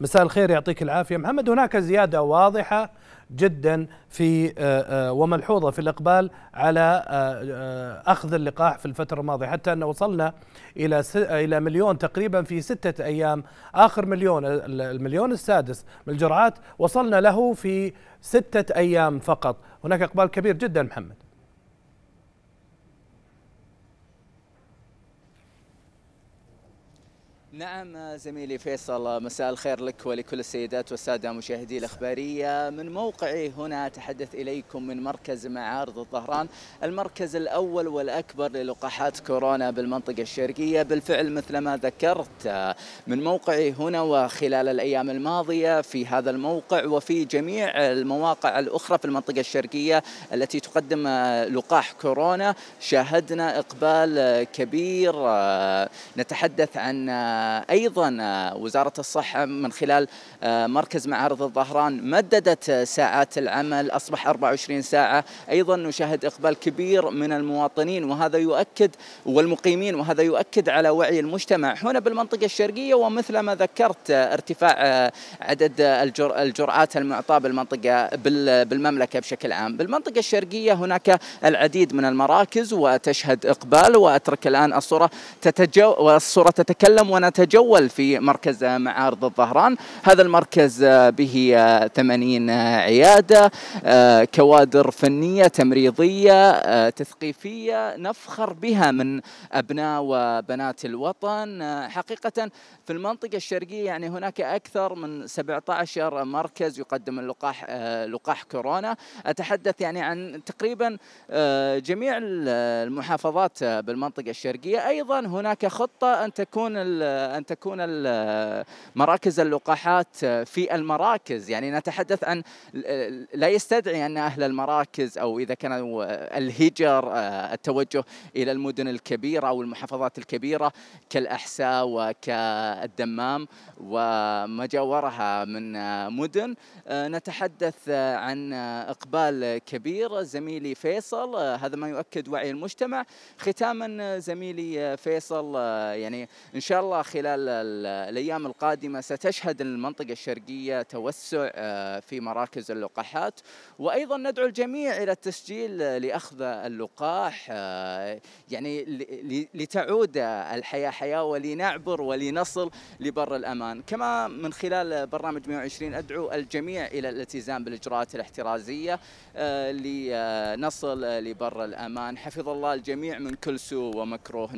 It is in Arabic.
مساء الخير يعطيك العافية محمد هناك زيادة واضحة جدا في آه، آه، وملحوظة في الإقبال على آه، أخذ اللقاح في الفترة الماضية حتى أن وصلنا إلى إلى مليون تقريبا في ستة أيام آخر مليون المليون السادس من الجرعات وصلنا له في ستة أيام فقط هناك إقبال كبير جدا محمد نعم زميلي فيصل مساء الخير لك ولكل السيدات والسادة مشاهدي الأخبارية من موقعي هنا أتحدث إليكم من مركز معارض الظهران المركز الأول والأكبر للقاحات كورونا بالمنطقة الشرقية بالفعل مثل ما ذكرت من موقعي هنا وخلال الأيام الماضية في هذا الموقع وفي جميع المواقع الأخرى في المنطقة الشرقية التي تقدم لقاح كورونا شاهدنا إقبال كبير نتحدث عن أيضا آه، وزارة الصحة من خلال آه، مركز معارض الظهران مددت آه، ساعات العمل أصبح 24 ساعة أيضا نشاهد إقبال كبير من المواطنين وهذا يؤكد والمقيمين وهذا يؤكد على وعي المجتمع هنا بالمنطقة الشرقية ومثل ما ذكرت ارتفاع عدد الجر... الجرعات المعطاة بالمنطقة بالمملكة بشكل عام بالمنطقة الشرقية هناك العديد من المراكز وتشهد إقبال وأترك الآن الصورة تتجو والصورة تتكلم ونتكلم نتجول في مركز معارض الظهران هذا المركز آه، به 80 آه، عيادة آه، كوادر فنية تمريضية تثقيفية نفخر بها من أبناء وبنات الوطن حقيقة في المنطقة الشرقية يعني هناك أكثر من 17 مركز يقدم اللقاح لقاح كورونا أتحدث يعني عن تقريبا جميع المحافظات بالمنطقة الشرقية أيضا هناك خطة أن تكون أن تكون مراكز اللقاحات في المراكز يعني نتحدث عن لا يستدعي أن أهل المراكز أو إذا كان الهجر آه، التوجه إلى المدن الكبيرة أو المحافظات الكبيرة كالأحساء وكالدمام وما جاورها من مدن آه، نتحدث عن إقبال كبير زميلي فيصل آه، هذا ما يؤكد وعي المجتمع ختاما زميلي فيصل يعني إن شاء الله خلال الأيام القادمة ستشهد المنطقة الشرقية توسع آه، في مراكز اللقاحات وأيضا ندعو الجميع إلى التسجيل لأخذ اللقاح آه، يعني لتعود الحياة حياة ولنعبر ولنصل لبر الأمان كما من خلال برنامج 120 أدعو الجميع إلى الالتزام بالإجراءات الاحترازية آه، لنصل لبر الأمان حفظ الله الجميع من كل سوء ومكروه